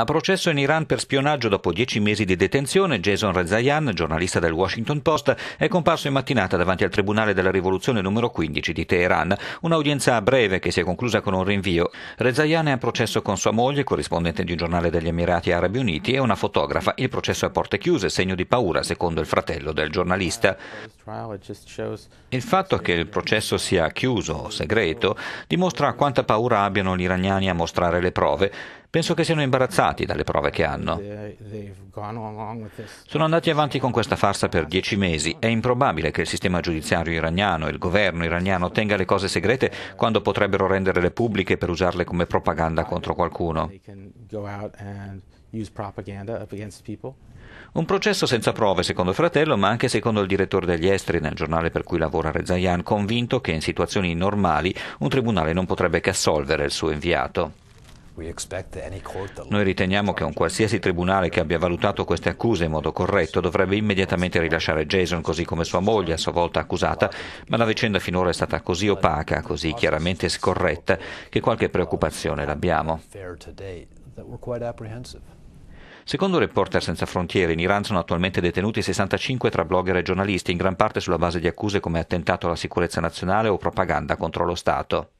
A processo in Iran per spionaggio dopo dieci mesi di detenzione, Jason Rezaian, giornalista del Washington Post, è comparso in mattinata davanti al Tribunale della Rivoluzione numero 15 di Teheran, un'audienza breve che si è conclusa con un rinvio. Rezaian è a processo con sua moglie, corrispondente di un giornale degli Emirati Arabi Uniti, e una fotografa. Il processo è a porte chiuse, segno di paura, secondo il fratello del giornalista. Il fatto che il processo sia chiuso o segreto dimostra quanta paura abbiano gli iraniani a mostrare le prove, Penso che siano imbarazzati dalle prove che hanno. Sono andati avanti con questa farsa per dieci mesi. È improbabile che il sistema giudiziario iraniano e il governo iraniano tenga le cose segrete quando potrebbero renderle pubbliche per usarle come propaganda contro qualcuno. Un processo senza prove, secondo il fratello, ma anche secondo il direttore degli esteri nel giornale per cui lavora Rezaian, convinto che in situazioni normali un tribunale non potrebbe che assolvere il suo inviato. Noi riteniamo che un qualsiasi tribunale che abbia valutato queste accuse in modo corretto dovrebbe immediatamente rilasciare Jason così come sua moglie, a sua volta accusata, ma la vicenda finora è stata così opaca, così chiaramente scorretta, che qualche preoccupazione l'abbiamo. Secondo Reporter Senza Frontiere, in Iran sono attualmente detenuti 65 tra blogger e giornalisti, in gran parte sulla base di accuse come attentato alla sicurezza nazionale o propaganda contro lo Stato.